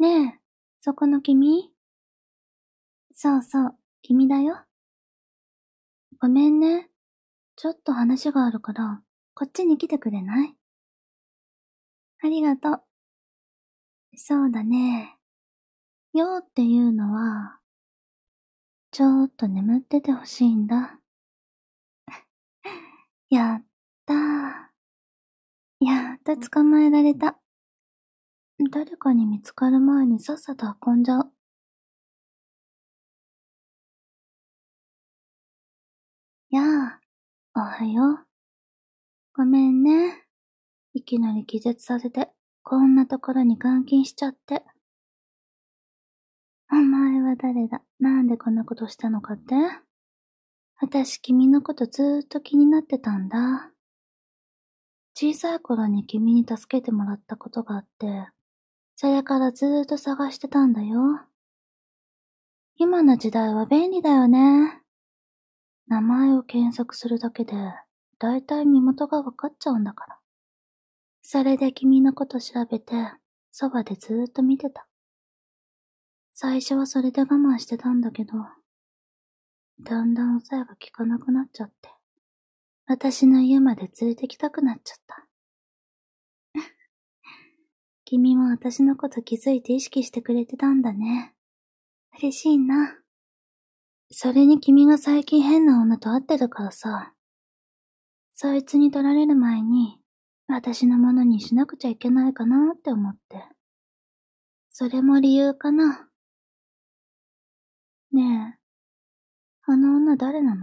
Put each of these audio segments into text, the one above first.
ねえ、そこの君そうそう、君だよ。ごめんね。ちょっと話があるから、こっちに来てくれないありがとう。そうだね。ようっていうのは、ちょっと眠っててほしいんだ。やったー。やっと捕まえられた。誰かに見つかる前にさっさと運んじゃうやあ、おはよう。ごめんね。いきなり気絶させて、こんなところに監禁しちゃって。お前は誰だなんでこんなことしたのかって私君のことずーっと気になってたんだ。小さい頃に君に助けてもらったことがあって、それからずーっと探してたんだよ。今の時代は便利だよね。名前を検索するだけで、だいたい身元がわかっちゃうんだから。それで君のこと調べて、そばでずーっと見てた。最初はそれで我慢してたんだけど、だんだん抑えが効かなくなっちゃって、私の家まで連れてきたくなっちゃった。君は私のこと気づいて意識してくれてたんだね。嬉しいな。それに君が最近変な女と会ってたからさ。そいつに取られる前に、私のものにしなくちゃいけないかなって思って。それも理由かな。ねえ、あの女誰なの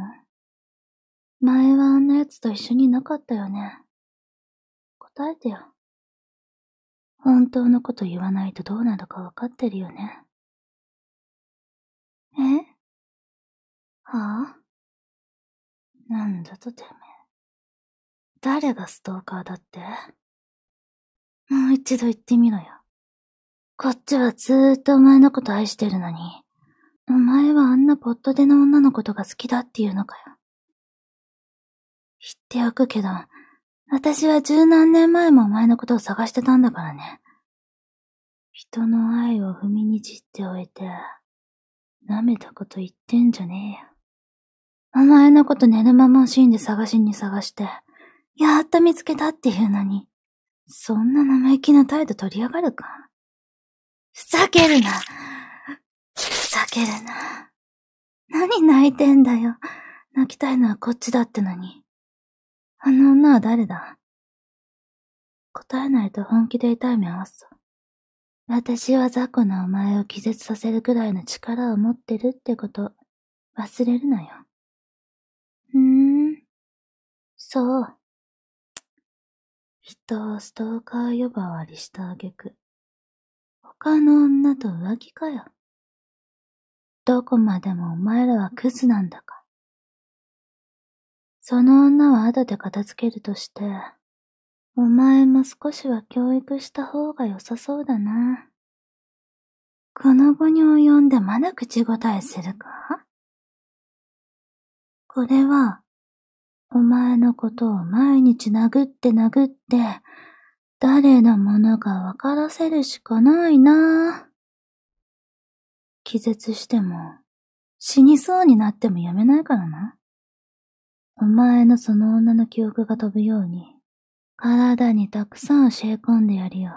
前はあんな奴と一緒にいなかったよね。答えてよ。本当のこと言わないとどうなるかわかってるよね。えはあなんだとてめえ。誰がストーカーだってもう一度言ってみろよ。こっちはずーっとお前のこと愛してるのに、お前はあんなポットでの女のことが好きだっていうのかよ。言っておくけど、私は十何年前もお前のことを探してたんだからね。人の愛を踏みにじっておいて、舐めたこと言ってんじゃねえよ。お前のこと寝るままシーンで探しに探して、やっと見つけたっていうのに、そんな生意気な態度取りやがるか。ふざけるなふざけるな。何泣いてんだよ。泣きたいのはこっちだってのに。あの女は誰だ答えないと本気で痛い目合わす私は雑魚なお前を気絶させるくらいの力を持ってるってこと、忘れるなよ。うーん。そう。人をストーカー呼ばわりした挙句、他の女と浮気かよ。どこまでもお前らはクズなんだから。その女は後で片付けるとして、お前も少しは教育した方が良さそうだな。この後に及んでまだ口答えするかこれは、お前のことを毎日殴って殴って、誰のものか分からせるしかないな。気絶しても、死にそうになってもやめないからな。お前のその女の記憶が飛ぶように、体にたくさん教え込んでやるよ。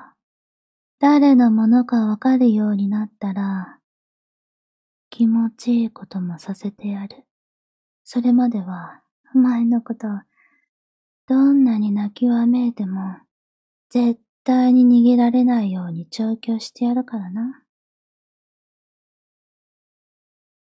誰のものかわかるようになったら、気持ちいいこともさせてやる。それまでは、お前のこと、どんなに泣きわめいても、絶対に逃げられないように調教してやるからな。